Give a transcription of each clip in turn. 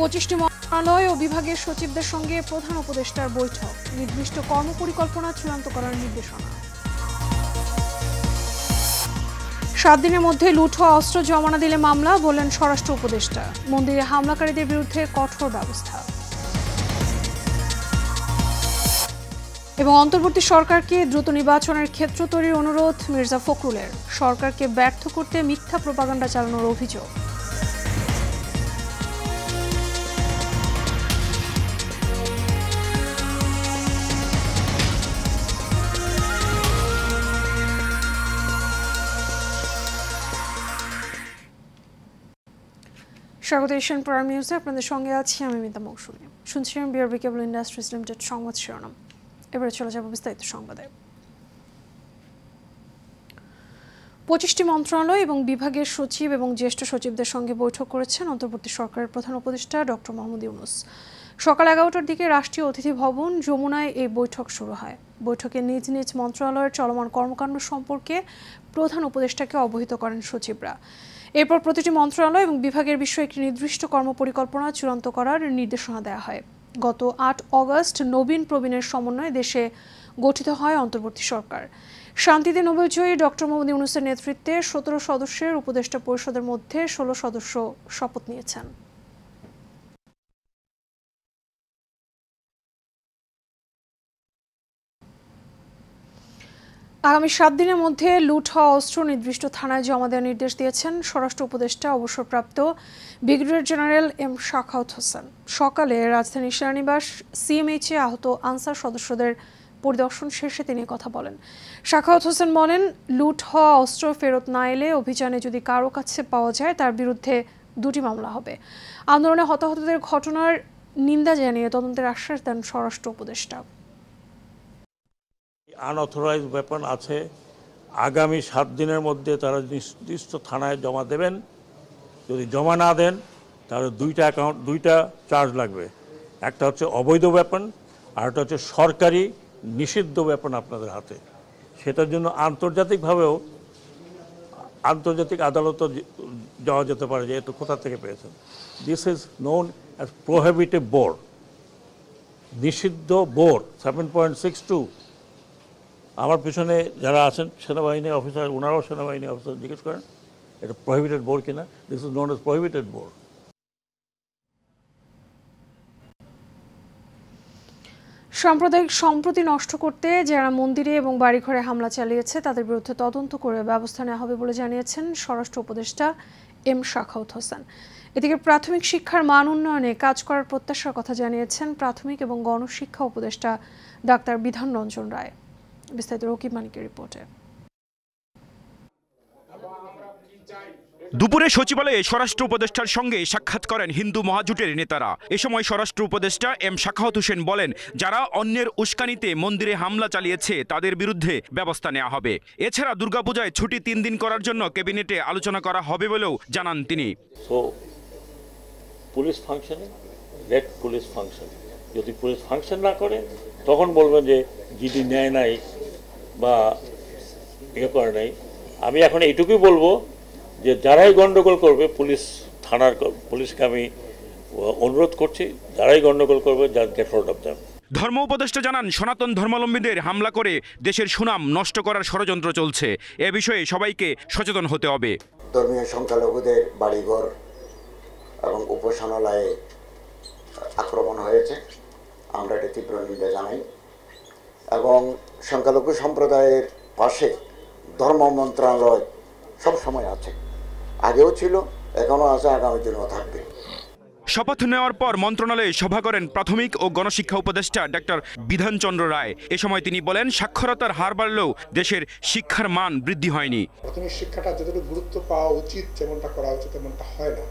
পঁচিশটি মন্ত্রণালয় ও বিভাগের সচিবদের সঙ্গে প্রধান উপদেষ্টার বৈঠক নির্দিষ্ট কর্মপরিকল্পনা চূড়ান্ত করার নির্দেশনা সাত দিনের মধ্যে লুট হওয়া অস্ত্র জমা না দিলে মামলা বললেন স্বরাষ্ট্র উপদেষ্টা মন্দিরে হামলাকারীদের বিরুদ্ধে কঠোর ব্যবস্থা এবং অন্তর্বর্তী সরকারকে দ্রুত নির্বাচনের ক্ষেত্র তৈরির অনুরোধ মির্জা ফখরুলের সরকারকে ব্যর্থ করতে মিথ্যা প্রপাগান্ডা চালানোর অভিযোগ স্বাগত এশিয়ান প্রাইম নিউজে আপনাদের সঙ্গে আছি আমি মিতা মৌসুমী শুনছিলাম বিআরবি কেবল ইন্ডাস্ট্রিজ লিমিটেড সংবাদ শিরোনাম এবারে চলে যাব বিস্তারিত সংবাদে পঁচিশটি মন্ত্রণালয় এবং বিভাগের সচিব এবং জ্যেষ্ঠ সচিবদের সঙ্গে বৈঠক করেছেন অন্তর্বর্তী সরকারের প্রধান উপদেষ্টা ডক্টর মোহাম্মদ ইউনুস সকাল এগারোটার দিকে রাষ্ট্রীয় অতিথি ভবন যমুনায় এই বৈঠক শুরু হয় বৈঠকে নিজ নিজ মন্ত্রণালয়ের চলমান কর্মকাণ্ড সম্পর্কে প্রধান উপদেষ্টাকে অবহিত করেন সচিবরা এরপর প্রতিটি মন্ত্রণালয় এবং বিভাগের বিষয়ে একটি নির্দিষ্ট কর্মপরিকল্পনা চূড়ান্ত করার নির্দেশনা দেওয়া হয় গত আট অগস্ট নবীন প্রবীণের সমন্বয়ে দেশে গঠিত হয় অন্তর্বর্তী সরকার শান্তিতে নোবেলজয়ী ডক্টর মোহাম্মদ ইউনুসের নেতৃত্বে সতেরো সদস্যের উপদেষ্টা পরিষদের মধ্যে ষোলো সদস্য শপথ নিয়েছেন আগামী সাত দিনের মধ্যে লুট হওয়া অস্ত্র নির্দিষ্ট থানায় জমা দেওয়ার নির্দেশ দিয়েছেন স্বরাষ্ট্র উপদেষ্টা অবসরপ্রাপ্ত brigadier general M Sakhawat Hossain সকালে রাজধানীর সেনানিবাস সিএমএইচে আহত আনসার সদস্যদের পরিদর্শন শেষে তিনি কথা বলেন শাখাউত হোসেন বলেন লুট হওয়া অস্ত্র ফেরত না এলে অভিযানে যদি কারো কাছে পাওয়া যায় তার বিরুদ্ধে দুটি মামলা হবে আন্দোলনে হতাহতদের ঘটনার নিন্দা জানিয়ে তদন্তের আশ্বাস দেন স্বরাষ্ট্র উপদেষ্টা আনঅথরাইজড ওয়েপন আছে আগামী সাত দিনের মধ্যে তারা নির্দিষ্ট থানায় জমা দেবেন যদি জমা না দেন তাহলে দুইটা অ্যাকাউন্ট দুইটা চার্জ লাগবে একটা হচ্ছে অবৈধ ব্যাপন আর একটা হচ্ছে সরকারি নিষিদ্ধ ব্যাপন আপনাদের হাতে সেটার জন্য আন্তর্জাতিকভাবেও আন্তর্জাতিক আদালতও যাওয়া যেতে পারে যে এটা কোথা থেকে পেয়েছেন this is known as prohibitive board নিষিদ্ধ board seven point six two আমার পিছনে যারা আছেন সেনাবাহিনী অফিসার ওনারাও সেনাবাহিনী অফিসার জিজ্ঞেস করেন এটা প্রহিবিটেড বোর্ড কিনা this is known as prohibited board সাম্প্রদায়িক সম্প্রতি নষ্ট করতে যারা মন্দিরে এবং বাড়িঘরে হামলা চালিয়েছে তাদের বিরুদ্ধে তদন্ত করে ব্যবস্থা নেওয়া হবে বলে জানিয়েছেন স্বরাষ্ট্র উপদেষ্টা এম শাখাউত হোসেন এদিকে প্রাথমিক শিক্ষার মান উন্নয়নে কাজ করার প্রত্যাশার কথা জানিয়েছেন প্রাথমিক এবং গণশিক্ষা উপদেষ্টা ডাক্তার বিধান রঞ্জন রায় দুপুরে সচিবালয়ে স্বরাষ্ট্র উপদেষ্টার সঙ্গে সাক্ষাৎ করেন হিন্দু মহাজোটের নেতারা এ সময় স্বরাষ্ট্র উপদেষ্টা এম শাখাহত হোসেন বলেন যারা অন্যের উস্কানিতে মন্দিরে হামলা চালিয়েছে তাদের বিরুদ্ধে ব্যবস্থা নেওয়া হবে এছাড়া দুর্গাপূজায় ছুটি তিন দিন করার জন্য ক্যাবিনেটে আলোচনা করা হবে বলেও জানান তিনি যদি পুলিশ ফাংশন না করে তখন বলবেন যে যদি নেয় নাই বা ইয়ে করে নাই আমি এখন এইটুকুই বলবো যে যারাই গণ্ডগোল করবে পুলিশ থানার পুলিশকে আমি অনুরোধ করছি যারাই গণ্ডগোল করবে যার গেট হোল্ড অফ দ্যাম ধর্ম উপদেষ্টা জানান সনাতন ধর্মাবলম্বীদের হামলা করে দেশের সুনাম নষ্ট করার ষড়যন্ত্র চলছে এ বিষয়ে সবাইকে সচেতন হতে হবে ধর্মীয় সংখ্যালঘুদের বাড়িঘর এবং উপাসনালয়ে আক্রমণ হয়েছে আমরা এটা তীব্র নিন্দা জানাই এবং সংখ্যালঘু সম্প্রদায়ের পাশে ধর্ম মন্ত্রণালয় সব সময় আছে আগেও ছিল এখনও আছে আগামী দিনও থাকবে শপথ নেওয়ার পর মন্ত্রণালয়ে সভা করেন প্রাথমিক ও গণশিক্ষা উপদেষ্টা ডক্টর বিধানচন্দ্র রায় এ সময় তিনি বলেন সাক্ষরতার হার বাড়লেও দেশের শিক্ষার মান বৃদ্ধি হয়নি প্রাথমিক শিক্ষাটা যতটুকু গুরুত্ব পাওয়া উচিত যেমনটা করা উচিত তেমনটা হয় না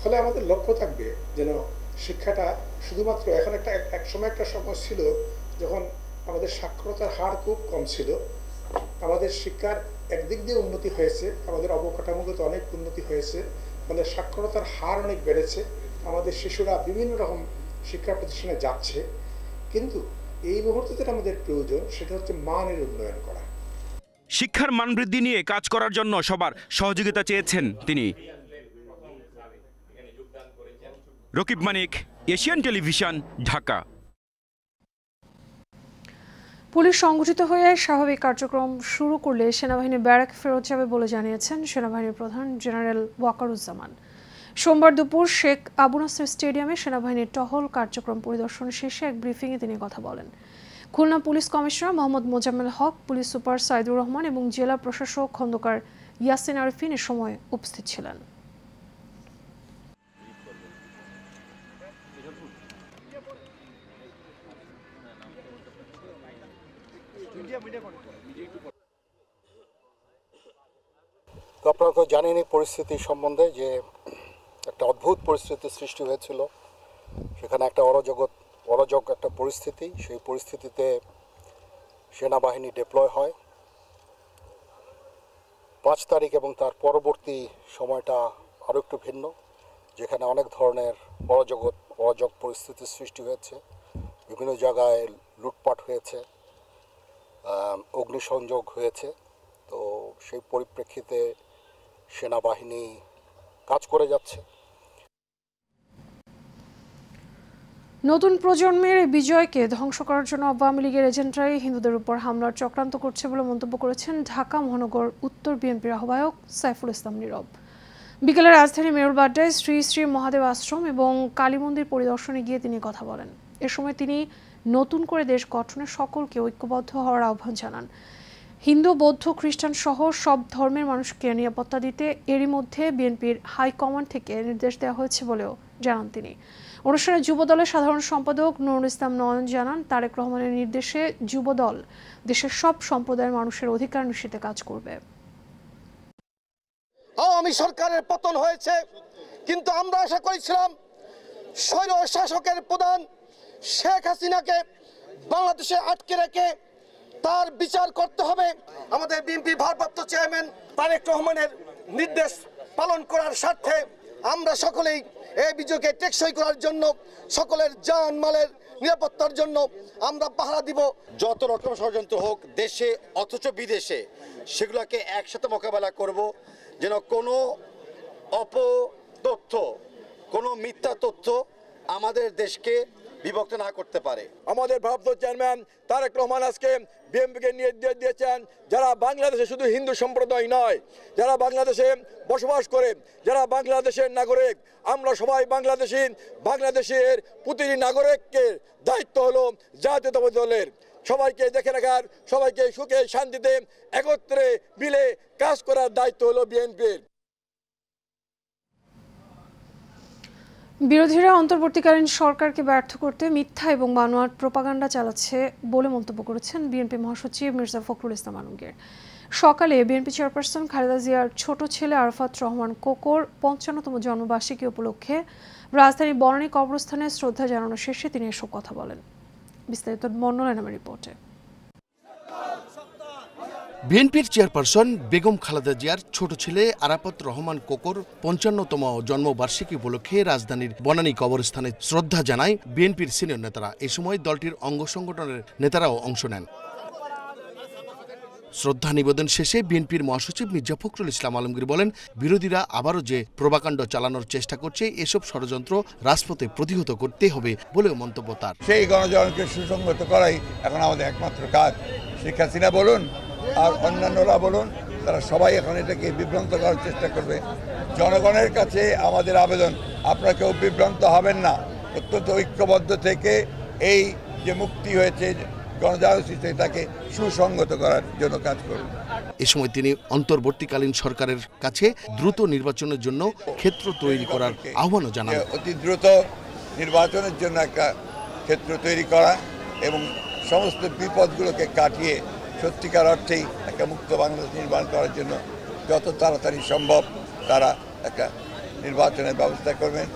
ফলে আমাদের লক্ষ্য থাকবে যেন শিক্ষাটা শুধুমাত্র এখন একটা এক সময় একটা সময় ছিল যখন আমাদের সাক্ষরতার হার খুব কম ছিল আমাদের শিক্ষার একদিক দিয়ে উন্নতি হয়েছে আমাদের অবকাঠামোগত অনেক উন্নতি হয়েছে আমাদের সাক্ষরতার হার অনেক বেড়েছে আমাদের শিশুরা বিভিন্ন রকম শিক্ষা প্রতিষ্ঠানে যাচ্ছে কিন্তু এই মুহূর্তে যেটা আমাদের প্রয়োজন সেটা হচ্ছে মানের উন্নয়ন করা শিক্ষার মান বৃদ্ধি নিয়ে কাজ করার জন্য সবার সহযোগিতা চেয়েছেন তিনি Rakib Manik Asian television Dhaka police সংগঠিত হয়ে স্বাভাবিক কার্যক্রম শুরু করলে সেনাবাহিনী ব্যারাক ফেরত যাবে বলে জানিয়েছেন সেনাবাহিনীর প্রধান জেনারেল ওয়াকারুজ্জামান সোমবার দুপুর শেখ আবু নাসের স্টেডিয়ামে সেনাবাহিনীর টহল কার্যক্রম পরিদর্শন শেষে এক ব্রিফিংয়ে তিনি কথা বলেন Khulna police commissioner Mohammad Mozammel Haque police super Saidur Rahman এবং জেলা প্রশাসক খন্দকার ইয়াসিন আরফিন এ সময় উপস্থিত ছিলেন আপনারা তো জানেনই পরিস্থিতি সম্বন্ধে যে একটা অদ্ভুত পরিস্থিতি সৃষ্টি হয়েছিল সেখানে একটা অরাজগত অরাজক একটা পরিস্থিতি সেই পরিস্থিতিতে সেনাবাহিনী ডিপ্লয় হয় পাঁচ তারিখ এবং তার পরবর্তী সময়টা আরও একটু ভিন্ন যেখানে অনেক ধরনের অরাজগত অরাজক পরিস্থিতির সৃষ্টি হয়েছে বিভিন্ন জায়গায় লুটপাট হয়েছে অগ্নিসংযোগ হয়েছে তো সেই পরিপ্রেক্ষিতে সেনাবাহিনী কাজ করে যাচ্ছে নতুন প্রজন্মের বিজয়কে ধ্বংস করার জন্য আওয়ামী লীগের এজেন্টরাই হিন্দুদের উপর হামলার চক্রান্ত করছে বলে মন্তব্য করেছেন ঢাকা মহানগর উত্তর বিএনপির আহ্বায়ক সাইফুল ইসলাম নীরব বিকেলে রাজধানী মেরুলবাড্ডায় শ্রী শ্রী মহাদেব আশ্রম এবং কালী মন্দির পরিদর্শনে গিয়ে তিনি কথা বলেন এ সময় তিনি নতুন করে দেশ গঠনে সকলকে ঐক্যবদ্ধ হওয়ার আহ্বান জানান হিন্দু বৌদ্ধ খ্রিস্টান সহ সব ধর্মের মানুষকে নিরাপত্তা দিতে এরই মধ্যে বিএনপির হাইকমান্ড থেকে নির্দেশ দেওয়া হয়েছে বলেও জানান তিনি অনুষ্ঠানে যুব দলের সাধারণ সম্পাদক নুরুল ইসলাম নয়ন জানান তারেক রহমানের নির্দেশে যুব দল দেশের সব সম্প্রদায়ের মানুষের অধিকার নিশ্চিতে কাজ করবে আওয়ামী সরকারের পতন হয়েছে কিন্তু আমরা আশা করেছিলাম স্বৈর শাসকের প্রধান শেখ হাসিনাকে বাংলাদেশে আটকে রেখে তার বিচার করতে হবে আমাদের বিএনপি ভারপ্রাপ্ত চেয়ারম্যান তারেক রহমানের নির্দেশ পালন করার স্বার্থে আমরা সকলেই এই বিজয়কে টেকসই করার জন্য সকলের যান মালের নিরাপত্তার জন্য আমরা পাহারা দিব যত রকম ষড়যন্ত্র হোক দেশে অথচ বিদেশে সেগুলোকে একসাথে মোকাবেলা করব যেন কোনো অপ তথ্য কোনো মিথ্যা তথ্য আমাদের দেশকে বিভক্ত না করতে পারে আমাদের ভারপ্রাপ্ত চেয়ারম্যান তারেক রহমান আজকে বিএনপিকে নির্দেশ দিয়েছেন যারা বাংলাদেশে শুধু হিন্দু সম্প্রদায় নয় যারা বাংলাদেশে বসবাস করে যারা বাংলাদেশের নাগরিক আমরা সবাই বাংলাদেশি বাংলাদেশের প্রতিটি নাগরিককে দায়িত্ব হলো জাতীয়তাবাদী দলের সবাইকে দেখে রাখার সবাইকে সুখে শান্তিতে একত্রে মিলে কাজ করার দায়িত্ব হলো বিএনপির বিরোধীরা অন্তর্বর্তীকালীন সরকারকে ব্যর্থ করতে মিথ্যা এবং বানোয়ার প্রোপাগান্ডা চালাচ্ছে বলে মন্তব্য করেছেন বিএনপি মহাসচিব মির্জা ফখরুল ইসলাম আলমগীর সকালে বিএনপি চেয়ারপারসন খালেদা জিয়ার ছোট ছেলে আরফাত রহমান কোকর পঞ্চান্নতম জন্মবার্ষিকী উপলক্ষে রাজধানীর বনানী কবরস্থানে শ্রদ্ধা জানানো শেষে তিনি এসব কথা বলেন বিস্তারিত মন্নলা নামের রিপোর্টে বিএনপির চেয়ারপারসন বেগম খালেদা জিয়ার ছোট ছেলে আরাপত রহমান কোকর পঞ্চান্নতম জন্মবার্ষিকী উপলক্ষে রাজধানীর বনানী কবরস্থানে শ্রদ্ধা জানায় বিএনপির সিনিয়র নেতারা এ সময় দলটির অঙ্গ সংগঠনের নেতারাও অংশ নেন শ্রদ্ধা নিবেদন শেষে বিএনপির মহাসচিব মির্জা ফখরুল ইসলাম আলমগীর বলেন বিরোধীরা আবারও যে প্রবাকাণ্ড চালানোর চেষ্টা করছে এসব ষড়যন্ত্র রাজপথে প্রতিহত করতে হবে বলেও মন্তব্য তার সেই গণজনকে সুসংগত করাই এখন আমাদের একমাত্র কাজ শেখ হাসিনা বলুন আর অন্যান্যরা বলুন তারা সবাই এখন এটাকে বিভ্রান্ত করার চেষ্টা করবে জনগণের কাছে আমাদের আবেদন আপনারা কেউ বিভ্রান্ত হবেন না অত্যন্ত ঐক্যবদ্ধ থেকে এই যে মুক্তি হয়েছে গণজাগরণ সুসংগত করার জন্য কাজ করুন এ সময় তিনি অন্তর্বর্তীকালীন সরকারের কাছে দ্রুত নির্বাচনের জন্য ক্ষেত্র তৈরি করার আহ্বানও জানান অতি দ্রুত নির্বাচনের জন্য একটা ক্ষেত্র তৈরি করা এবং সমস্ত বিপদগুলোকে কাটিয়ে সত্যিকার অর্থেই একটা মুক্ত বাংলাদেশ নির্মাণ করার জন্য যত তাড়াতাড়ি সম্ভব তারা একটা নির্বাচনের ব্যবস্থা করবেন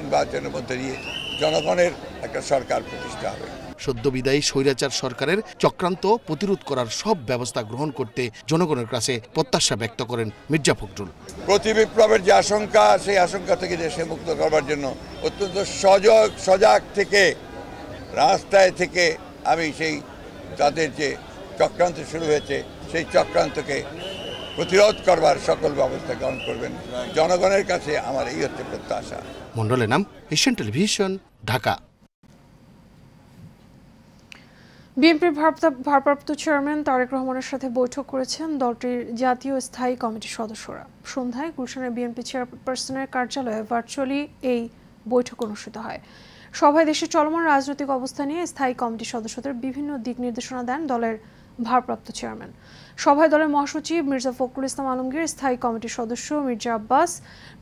নির্বাচনের মধ্যে দিয়ে জনগণের একটা সরকার প্রতিষ্ঠা হবে সদ্য বিদায়ী স্বৈরাচার সরকারের চক্রান্ত প্রতিরোধ করার সব ব্যবস্থা গ্রহণ করতে জনগণের কাছে প্রত্যাশা ব্যক্ত করেন মির্জা ফখরুল প্রতি বিপ্লবের যে আশঙ্কা সেই আশঙ্কা থেকে দেশে মুক্ত করবার জন্য অত্যন্ত সজাগ সজাগ থেকে রাস্তায় থেকে আমি সেই তাদের যে চক্রান্ত শুরু হয়েছে সেই চক্রান্তকে প্রতিরোধ করবার সকল ব্যবস্থা গ্রহণ করবেন জনগণের কাছে আমার এই হচ্ছে প্রত্যাশা মন্ডলের নাম এশিয়ান টেলিভিশন ঢাকা বিএনপির ভারপ্রাপ্ত চেয়ারম্যান তারেক রহমানের সাথে বৈঠক করেছেন দলটির জাতীয় স্থায়ী কমিটির সদস্যরা সন্ধ্যায় গুলশানের বিএনপি চেয়ারপারসনের কার্যালয়ে ভার্চুয়ালি এই বৈঠক অনুষ্ঠিত হয় সভায় দেশের চলমান রাজনৈতিক অবস্থা নিয়ে স্থায়ী কমিটির সদস্যদের বিভিন্ন দিক নির্দেশনা দেন দলের ভারপ্রাপ্ত চেয়ারম্যান সভায় দলের মহাসচিব মির্জা ফখরুল ইসলাম আলমগীর স্থায়ী কমিটির সদস্য মির্জা আব্বাস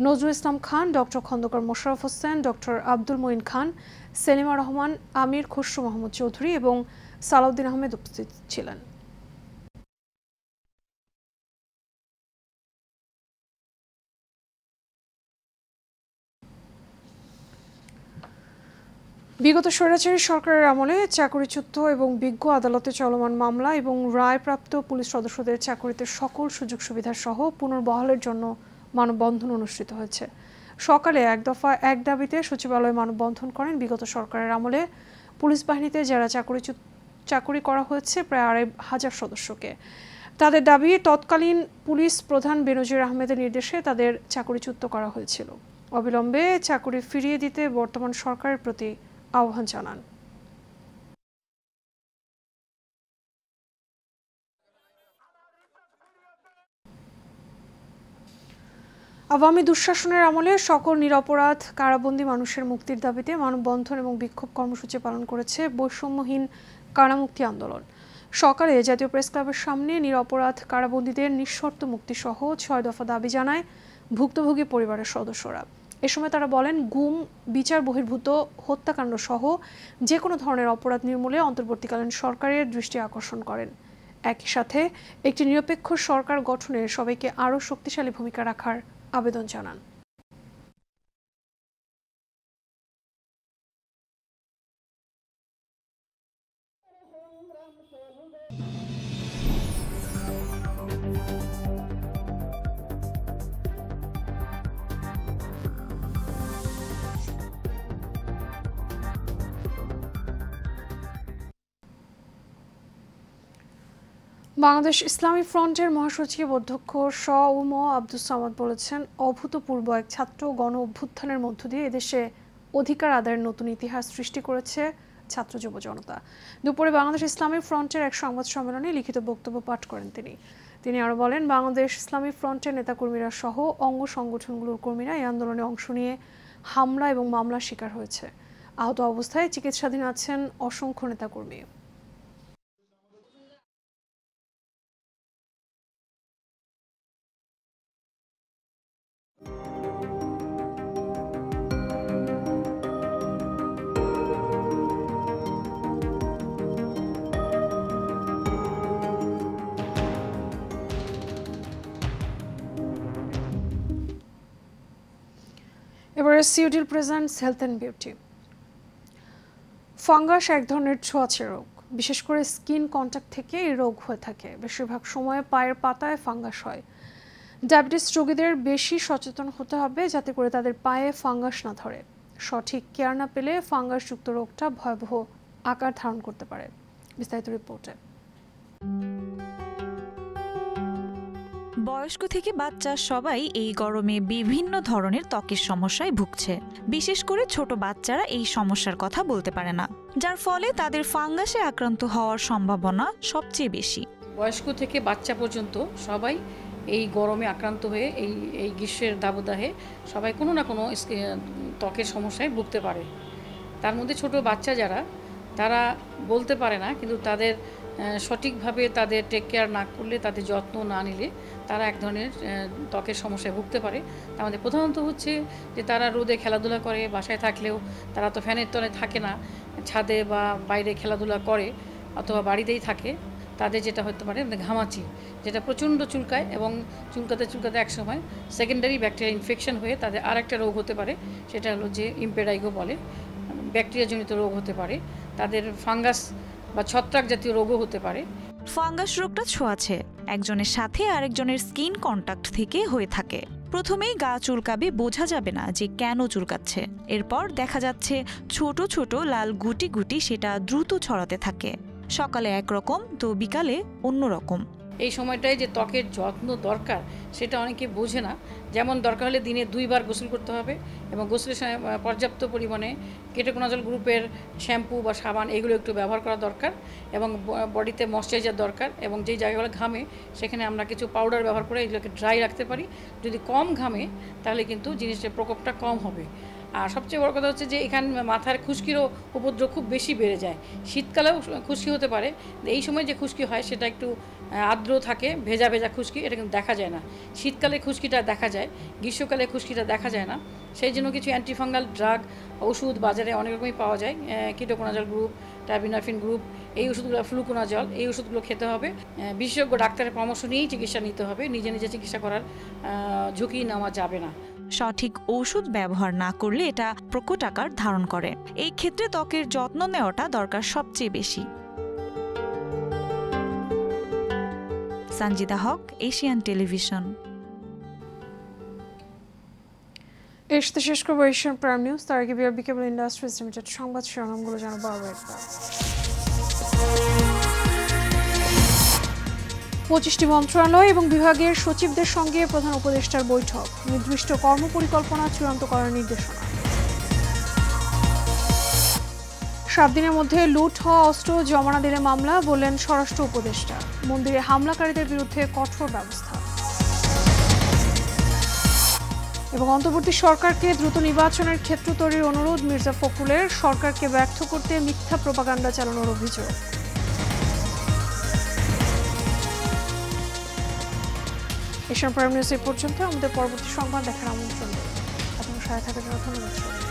নজরুল ইসলাম খান ডক্টর খন্দকার মোশারফ হোসেন ডক্টর আব্দুল মঈন খান সেলিমা রহমান আমির খসরু মোহাম্মদ চৌধুরী এবং সালাউদ্দিন আহমেদ উপস্থিত ছিলেন বিগত স্বৈরাচারী সরকারের আমলে চাকরিচ্যুত এবং বিজ্ঞ আদালতে চলমান মামলা এবং রায়প্রাপ্ত পুলিশ সদস্যদের চাকরিতে সকল সুযোগ সুবিধা সহ পুনর্বহালের জন্য মানববন্ধন অনুষ্ঠিত হয়েছে সকালে এক দফা এক দাবিতে সচিবালয়ে মানববন্ধন করেন বিগত সরকারের আমলে পুলিশ বাহিনীতে যারা চাকরিচ্যুত চাকরি করা হয়েছে প্রায় আড়াই হাজার সদস্যকে তাদের দাবি তৎকালীন পুলিশ প্রধান বেনজির আহমেদের নির্দেশে তাদের চাকরিচ্যুত করা হয়েছিল অবিলম্বে চাকরি ফিরিয়ে দিতে বর্তমান সরকারের প্রতি আহ্বান জানান আওয়ামী দুঃশাসনের আমলে সকল নিরপরাধ কারাবন্দী মানুষের মুক্তির দাবিতে মানববন্ধন এবং বিক্ষোভ কর্মসূচি পালন করেছে বৈষম্যহীন কারামুক্তি আন্দোলন সকালে জাতীয় প্রেস ক্লাবের সামনে নিরপরাধ কারাবন্দীদের নিঃশর্ত মুক্তিসহ ছয় দফা দাবি জানায় ভুক্তভোগী পরিবারের সদস্যরা এ সময় তারা বলেন গুম বিচার বহির্ভূত হত্যাকাণ্ড সহ যে কোনো ধরনের অপরাধ নির্মূলে অন্তর্বর্তীকালীন সরকারের দৃষ্টি আকর্ষণ করেন একই সাথে একটি নিরপেক্ষ সরকার গঠনে সবাইকে আরও শক্তিশালী ভূমিকা রাখার আবেদন জানান বাংলাদেশ ইসলামী ফ্রন্টের মহাসচিব অধ্যক্ষ শ উম আব্দুল সামাদ বলেছেন অভূতপূর্ব এক ছাত্র গণ অভ্যুত্থানের মধ্য দিয়ে এদেশে অধিকার আদায়ের নতুন ইতিহাস সৃষ্টি করেছে ছাত্র যুব জনতা দুপুরে বাংলাদেশ ইসলামী ফ্রন্টের এক সংবাদ সম্মেলনে লিখিত বক্তব্য পাঠ করেন তিনি তিনি আরও বলেন বাংলাদেশ ইসলামী ফ্রন্টের নেতাকর্মীরা সহ অঙ্গ সংগঠনগুলোর কর্মীরা এই আন্দোলনে অংশ নিয়ে হামলা এবং মামলার শিকার হয়েছে আহত অবস্থায় চিকিৎসাধীন আছেন অসংখ্য নেতাকর্মী এবারে সিউডিল presents health and beauty fungus এক ধরনের ছোঁয়াচে রোগ বিশেষ করে স্কিন কন্ট্যাক্ট থেকে এই রোগ হয়ে থাকে বেশিরভাগ সময়ে পায়ের পাতায় ফাঙ্গাস হয় ডায়াবেটিস রোগীদের বেশি সচেতন হতে হবে যাতে করে তাদের পায়ে ফাঙ্গাস না ধরে সঠিক কেয়ার না পেলে ফাঙ্গাসযুক্ত রোগটা ভয়াবহ আকার ধারণ করতে পারে বিস্তারিত রিপোর্টে বয়স্ক থেকে বাচ্চা সবাই এই গরমে বিভিন্ন ধরনের ত্বকের সমস্যায় ভুগছে বিশেষ করে ছোট বাচ্চারা এই সমস্যার কথা বলতে পারে না যার ফলে তাদের ফাঙ্গাসে আক্রান্ত হওয়ার সম্ভাবনা সবচেয়ে বেশি বয়স্ক থেকে বাচ্চা পর্যন্ত সবাই এই গরমে আক্রান্ত হয়ে এই এই গ্রীষ্মের দাবদাহে সবাই কোনো না কোনো ত্বকের সমস্যায় ভুগতে পারে তার মধ্যে ছোট বাচ্চা যারা তারা বলতে পারে না কিন্তু তাদের সঠিকভাবে তাদের টেক কেয়ার না করলে তাদের যত্ন না নিলে তারা এক ধরনের ত্বকের সমস্যায় ভুগতে পারে আমাদের প্রধানত হচ্ছে যে তারা রোদে খেলাধুলা করে বাসায় থাকলেও তারা তো ফ্যানের তলে থাকে না ছাদে বা বাইরে খেলাধুলা করে অথবা বাড়িতেই থাকে তাদের যেটা হতে পারে ঘামাচি যেটা প্রচণ্ড চুলকায় এবং চুলকাতে চুলকাতে একসময় সেকেন্ডারি ব্যাকটেরিয়া ইনফেকশন হয়ে তাদের আর একটা রোগ হতে পারে সেটা হলো যে ইম্পেডাইগো বলে ব্যাকটেরিয়াজনিত রোগ হতে পারে তাদের ফাঙ্গাস বা ছত্রাক জাতীয় রোগও হতে পারে ফাঙ্গাস রোগটা ছোঁয়াছে একজনের সাথে আরেকজনের স্কিন কন্ট্যাক্ট থেকে হয়ে থাকে প্রথমেই গা চুলকাবে বোঝা যাবে না যে কেন চুলকাচ্ছে এরপর দেখা যাচ্ছে ছোট ছোট লাল গুটি গুটি সেটা দ্রুত ছড়াতে থাকে সকালে একরকম তো বিকালে অন্যরকম এই সময়টায় যে ত্বকের যত্ন দরকার সেটা অনেকে বোঝে না যেমন দরকার হলে দিনে দুইবার গোসল করতে হবে এবং গোসলের সময় পর্যাপ্ত পরিমাণে কেটেকোনাজল গ্রুপের শ্যাম্পু বা সাবান এগুলো একটু ব্যবহার করা দরকার এবং বডিতে ময়শ্চারাইজার দরকার এবং যেই জায়গাগুলো ঘামে সেখানে আমরা কিছু পাউডার ব্যবহার করে এগুলোকে ড্রাই রাখতে পারি যদি কম ঘামে তাহলে কিন্তু জিনিসটার প্রকোপটা কম হবে আর সবচেয়ে বড় কথা হচ্ছে যে এখান মাথার খুশকিরও উপদ্রব খুব বেশি বেড়ে যায় শীতকালেও খুশকি হতে পারে এই সময় যে খুশকি হয় সেটা একটু আর্দ্র থাকে ভেজা ভেজা খুশকি এটা কিন্তু দেখা যায় না শীতকালে খুশকিটা দেখা যায় গ্রীষ্মকালে খুশকিটা দেখা যায় না সেই জন্য কিছু অ্যান্টিফাঙ্গাল ড্রাগ ওষুধ বাজারে অনেক রকমই পাওয়া যায় কিটোকোনাজল গ্রুপ টাইবিনাফিন গ্রুপ এই ওষুধগুলো ফ্লুকোনাজল এই ওষুধগুলো খেতে হবে বিশেষজ্ঞ ডাক্তারের পরামর্শ নিয়েই চিকিৎসা নিতে হবে নিজে নিজে চিকিৎসা করার ঝুঁকি নেওয়া যাবে না সঠিক ঔষধ ব্যবহার না করলে এটা প্রকট আকার ধারণ করে এই ক্ষেত্রে ত্বকের যত্ন নেওয়াটা দরকার সবচেয়ে বেশি সানজিদা হক এশিয়ান টেলিভিশন এর সাথে শেষ করবো এশিয়ান প্রাইম নিউজ তার আগে বিআরবি কেবল ইন্ডাস্ট্রিজ লিমিটেড সংবাদ শিরোনামগুলো জানাবো আবার একবার পঁচিশটি মন্ত্রণালয় এবং বিভাগের সচিবদের সঙ্গে প্রধান উপদেষ্টার বৈঠক নির্দিষ্ট কর্মপরিকল্পনা চূড়ান্ত করার নির্দেশনা সাত দিনের মধ্যে লুট হওয়া অস্ত্র জমানা দিলে মামলা বললেন স্বরাষ্ট্র উপদেষ্টা মন্দিরে হামলাকারীদের বিরুদ্ধে কঠোর ব্যবস্থা এবং অন্তর্বর্তী সরকারকে দ্রুত নির্বাচনের ক্ষেত্র তৈরির অনুরোধ মির্জা ফখরুলের সরকারকে ব্যর্থ করতে মিথ্যা প্রপাগান্ডা চালানোর অভিযোগ এশিয়ান প্রাইম নিউজ এই পর্যন্ত আমাদের পরবর্তী সংবাদ দেখার আমন্ত্রণ আপনার সাথে থাকার জন্য ধন্যবাদ